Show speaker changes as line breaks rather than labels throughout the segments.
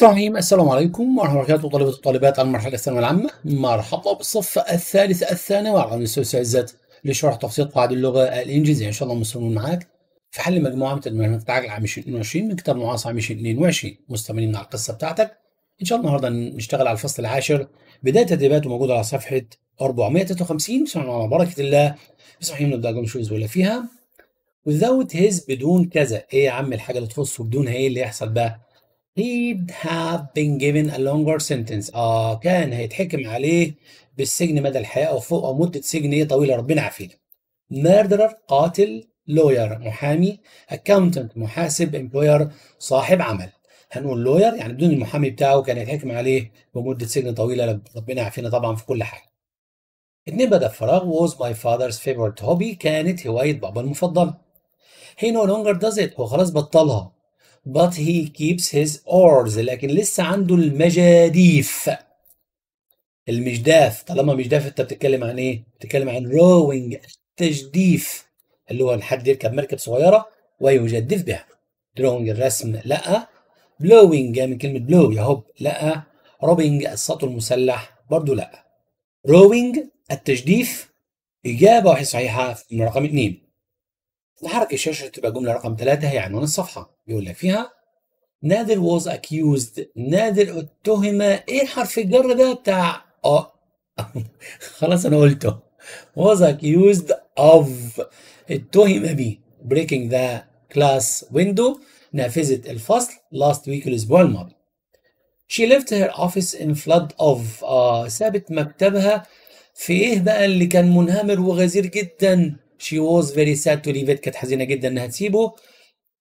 السلاحين السلام عليكم ورحمة الله وبركاته طلبة وطالبات على المرحلة الثانوية العامة مرحبا بالصف الثالث الثانوي على مستوى عزت لشرح تفصيل قواعد اللغة الإنجليزية إن شاء الله مستمرين معاك في حل مجموعة من المنهج بتاعك العام 2022 من كتاب معاصر عام 2022 مستمرين على القصة بتاعتك إن شاء الله النهاردة نشتغل على الفصل العاشر بداية تدريباته موجودة على صفحة 453 بسم الله بركة الله بسم الله نبدأ شوز ولا فيها without his بدون كذا إيه يا عم الحاجة اللي تخصه بدون هي اللي يحصل بقى he'd have been given a longer sentence اه كان هيتحكم عليه بالسجن مدى الحياة أو فوق أو مدة سجن إيه طويلة ربنا عافينا murderer قاتل lawyer محامي accountant محاسب employer صاحب عمل هنقول lawyer يعني بدون المحامي بتاعه كان هيتحكم عليه بمدة سجن طويلة ربنا يعافينا طبعا في كل حاجة اتنين بدأ فراغ was my father's favorite hobby كانت هواية بابا المفضلة he no longer does it هو خلاص بطلها but he keeps his oars لكن لسه عنده المجاديف المجداف طالما مجداف انت بتتكلم عن ايه؟ بتتكلم عن روينج التجديف اللي هو حد يركب مركب صغيره ويجدف بها drawing الرسم لا بلوينج يعني من كلمه بلو هوب لا روبينج السطو المسلح برضو لا روينج التجديف اجابه واحده صحيحه من رقم اثنين نحرك الشاشة تبقى جملة رقم ثلاثة هي عنوان الصفحة بيقول لك فيها نادر was accused نادر اتهم ايه حرف الجر ده بتاع اه خلاص انا قلته was accused of اتهم بي breaking the class window نافذة الفصل last week الأسبوع الماضي she left her office in flood of آه سابت مكتبها في ايه بقى اللي كان منهمر وغزير جدا she was very sad to leave it كانت حزينه جدا انها تسيبه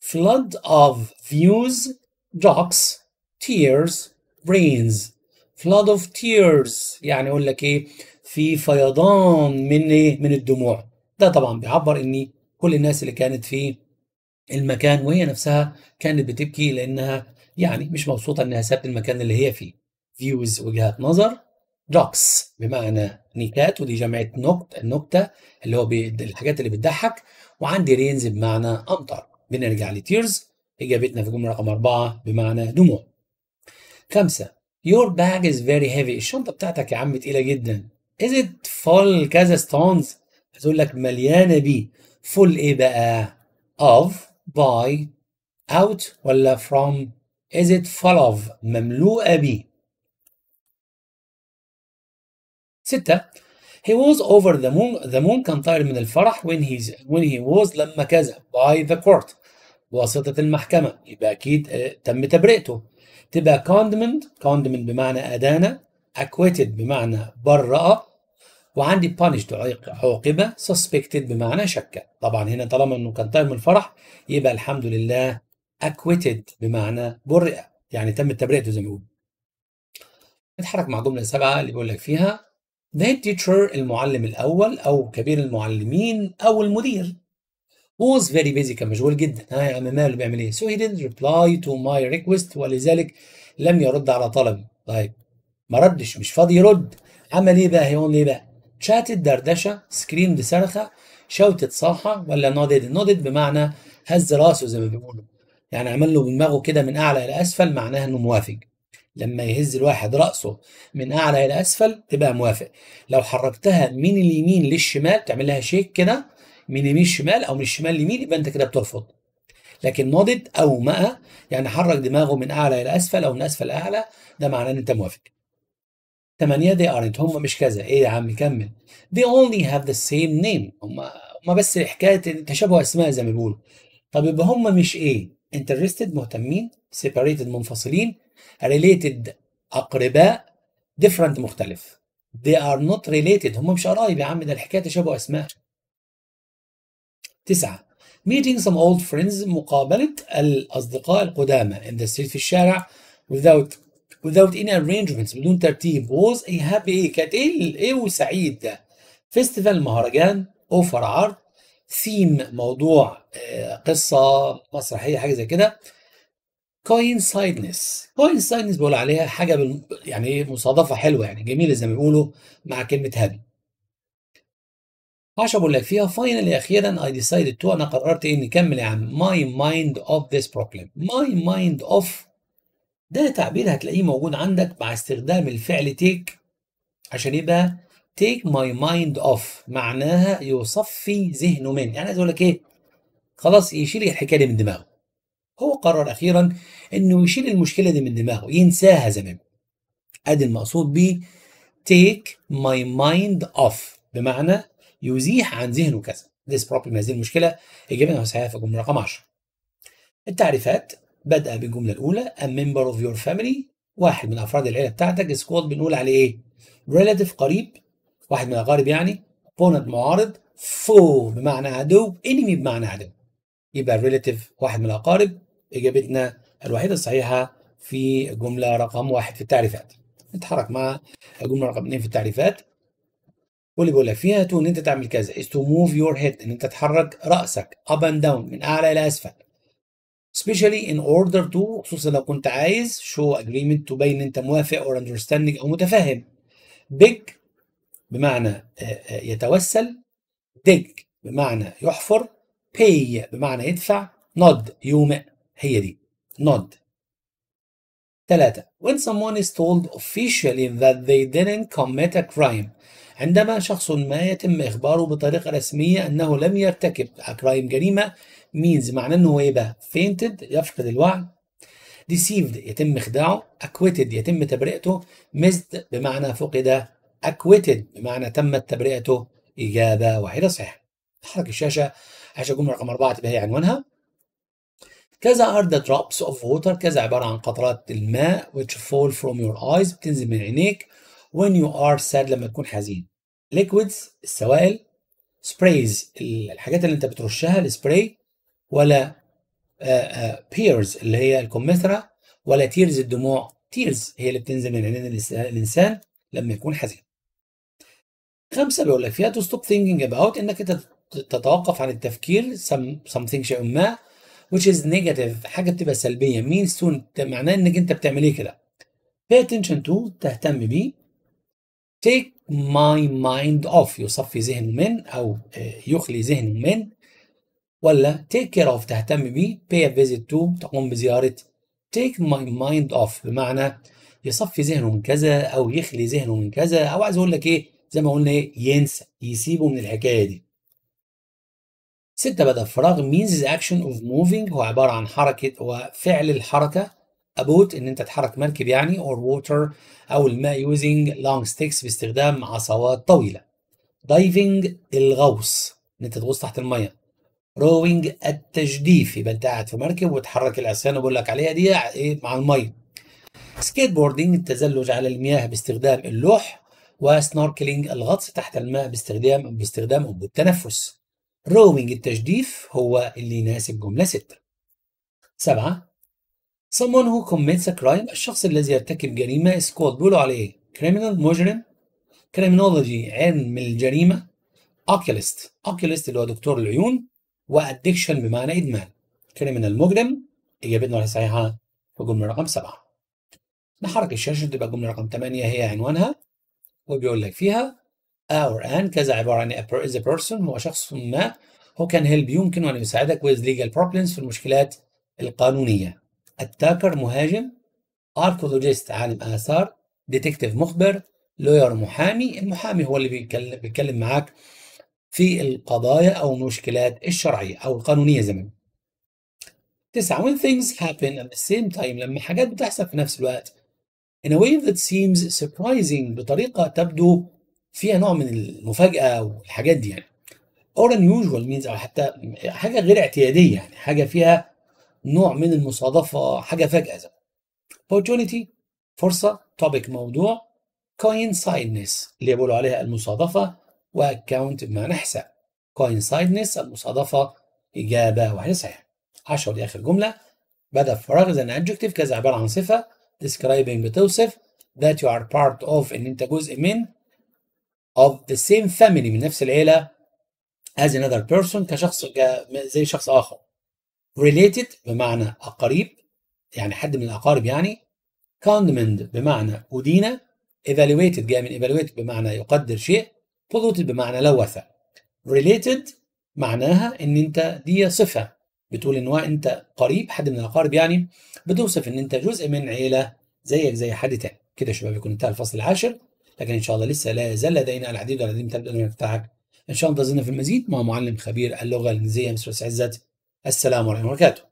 flood of views drops tears rains flood of tears يعني اقول لك ايه في فيضان من ايه من الدموع ده طبعا بيعبر ان كل الناس اللي كانت في المكان وهي نفسها كانت بتبكي لانها يعني مش مبسوطه انها سابت المكان اللي هي فيه فيوز وجهات نظر جاكس بمعنى نكات ودي جامعة نكت النكتة اللي هو الحاجات اللي بتضحك وعندي رينز بمعنى أمطر بنرجع لتيرز إجابتنا في جملة رقم أربعة بمعنى دموع خمسة Your bag is very heavy الشنطة بتاعتك يا عم تقيلة جدا Is it full كذا ستونز هتقول لك مليانة بيه full إيه بقى of by out ولا from is it full of مملوءة بيه ستة He was over the moon the moon كان طاير من الفرح when he when he was لما كذا by the court بواسطة المحكمة يبقى أكيد آه، تم تبرئته تبقى condemned condemned بمعنى أدانة acquitted بمعنى برأ وعندي punished عوقبة suspected بمعنى شك طبعا هنا طالما إنه كان طاير من الفرح يبقى الحمد لله acquitted بمعنى برئ يعني تم تبرئته زي ما بيقولوا نتحرك مع جملة سبعة اللي بيقول لك فيها The teacher المعلم الأول أو كبير المعلمين أو المدير was very busy كان مشغول جدا ها يعني عم ماله بيعمل ايه؟ So he didn't reply to my request ولذلك لم يرد على طلبي. طيب ما ردش مش فاضي يرد. عمل ايه بقى؟ هيقول ايه بقى؟ شاتت دردشه سكريمد صرخه شوتت صاحه ولا نودد نودد بمعنى هز راسه زي ما بيقولوا يعني عمل له بدماغه كده من اعلى الى اسفل معناها انه موافق لما يهز الواحد رأسه من أعلى إلى أسفل تبقى موافق لو حركتها من اليمين للشمال تعمل لها شيك كده من يمين الشمال أو من الشمال اليمين يبقى أنت كده بترفض لكن نضد أو مأ يعني حرك دماغه من أعلى إلى أسفل أو من أسفل لأعلى ده معناه إن أنت موافق تمانية دي ارنت هم مش كذا إيه يا عم كمل دي اونلي هاف ذا سيم نيم هم بس حكاية تشابه أسماء زي ما بيقولوا طب يبقى هم مش إيه interested مهتمين separated منفصلين related أقرباء different مختلف they are not related هم مش قرايب يا عم ده الحكاية تشابه أسماء تسعة meeting some old friends مقابلة الأصدقاء القدامى in the street في الشارع without without any arrangements بدون ترتيب was a happy كانت ايه ايه وسعيد ده فيستيفال مهرجان اوفر عرض ثيم موضوع آه، قصه مسرحيه حاجه زي كده كوين سايدنس بقول عليها حاجه يعني ايه مصادفه حلوه يعني جميله زي ما بيقولوا مع كلمه هابي عشان بقول لك فيها فاينلي اخيرا اي ديسايدد تو انا قررت اني اكمل يا عم ماي مايند اوف ذيس بروبلم ماي مايند اوف ده تعبير هتلاقيه موجود عندك مع استخدام الفعل تيك عشان يبقى تيك ماي مايند اوف معناها يصفي ذهنه من يعني عايز اقول لك ايه خلاص يشيل الحكايه دي من دماغه هو قرر اخيرا انه يشيل المشكله دي من دماغه ينساها زمان ادي المقصود بيه تيك ماي مايند اوف بمعنى يزيح عن ذهنه كذا this بروبلم هذه المشكله اجابتها صحيحه في الجمله رقم 10 التعريفات بدأ بالجمله الاولى a member of your family واحد من افراد العيله بتاعتك is بنقول عليه ايه relative قريب واحد من الاغارب يعني opponent معارض فو بمعنى عدو enemy بمعنى عدو يبقى الريليتيف واحد من الأقارب إجابتنا الوحيدة الصحيحة في جملة رقم واحد في التعريفات نتحرك مع الجملة رقم اثنين في التعريفات واللي بيقول لك فيها تو ان انت تعمل كذا is to move your head ان انت تحرك راسك up and down من اعلى الى اسفل especially in order to خصوصا لو كنت عايز show agreement تبين انت موافق or understanding او متفهم big بمعنى آه، آه، يتوسل dig بمعنى يحفر pay بمعنى يدفع nod يومئ هي دي nod ثلاثة when someone is told officially that they didn't commit a crime عندما شخص ما يتم إخباره بطريقة رسمية أنه لم يرتكب أكرايم جريمة means معناه أنه يبقى fainted يفقد الوعي deceived يتم إخداعه acquitted يتم تبرئته missed بمعنى فقد اكويتد بمعنى تمت تبرئته اجابه واحده صحيحه تحرك الشاشه عشان الجمله رقم اربعه تبقى هي عنوانها كذا ار ذا drops اوف water كذا عباره عن قطرات الماء which fall from your eyes بتنزل من عينيك when you are sad لما تكون حزين liquids السوائل sprays الحاجات اللي انت بترشها السبراي ولا بيرز آه، آه، اللي هي الكمثرى ولا تيرز الدموع تيرز هي اللي بتنزل من عينين الانسان لما يكون حزين بيقول لك فيها تو ستوب ثينكينج اباوت انك تتوقف عن التفكير something شيء ما which is negative حاجه بتبقى سلبيه means to معناه انك انت بتعمل ايه كده pay attention to تهتم بيه take my mind off يصفي ذهنه من او آه، يخلي ذهنه من ولا take care of تهتم بيه pay a visit to تقوم بزيارة take my mind off بمعنى يصفي ذهنه من كذا او يخلي ذهنه من كذا او عايز اقول لك ايه زي ما قلنا ايه ينسى يسيبه من الحكايه دي ستة بدأ فراغ means the action of moving هو عبارة عن حركة وفعل الحركة about ان انت تحرك مركب يعني or water او الماء using long sticks باستخدام عصوات طويلة diving الغوص ان انت تغوص تحت المية rowing التجديف يبقى انت قاعد في مركب وتحرك العصيان بقول لك عليها دي ايه مع المية skateboarding التزلج على المياه باستخدام اللوح وسنوركلينج الغطس تحت الماء باستخدام باستخدام انبوب تنفس روينج التجديف هو اللي يناسب جملة 6 سبعة someone who commits a crime الشخص الذي يرتكب جريمة is called بيقولوا عليه criminal مجرم criminology علم الجريمة oculist oculist اللي هو دكتور العيون وaddiction بمعنى إدمان criminal مجرم إجابتنا صحيحة في جملة رقم سبعة نحرك الشاشة تبقى جملة رقم 8 هي عنوانها وبيقول لك فيها our and كذا عبارة عن is a person هو شخص ما هو كان هيلب يمكن أن يساعدك with legal problems في المشكلات القانونية attacker مهاجم archaeologist عالم آثار detective مخبر lawyer محامي المحامي هو اللي بيتكلم, بيتكلم معاك في القضايا أو المشكلات الشرعية أو القانونية زي ما تسعة when things happen at the same time لما حاجات بتحصل في نفس الوقت in a way that seems surprising بطريقة تبدو فيها نوع من المفاجأة والحاجات دي يعني or unusual means أو حتى حاجة غير اعتيادية يعني حاجة فيها نوع من المصادفة حاجة فجأة زي opportunity فرصة topic موضوع coincidence اللي بيقولوا عليها المصادفة وكاونت بمعنى حساب coincidence المصادفة إجابة وحساب 10 دي آخر جملة بدأ فراغ إذا adjective كذا عبارة عن صفة describing بتوصف that you are part of ان انت جزء من of the same family من نفس العيله as another person كشخص زي شخص اخر related بمعنى اقارب يعني حد من الاقارب يعني condiment بمعنى أدينة evaluated جاي من evaluate بمعنى يقدر شيء polluted بمعنى لوثة related معناها ان انت دي صفه بتقول ان هو انت قريب حد من الاقارب يعني بتوصف ان انت جزء من عيله زيك زي حد تاني كده يا شباب يكون انتهى الفصل العاشر لكن ان شاء الله لسه لا يزال لدينا العديد والعديد من العناوين بتاعك ان شاء الله انتظرنا في المزيد مع معلم خبير اللغه الانجليزيه مستر عزت السلام عليكم وبركاته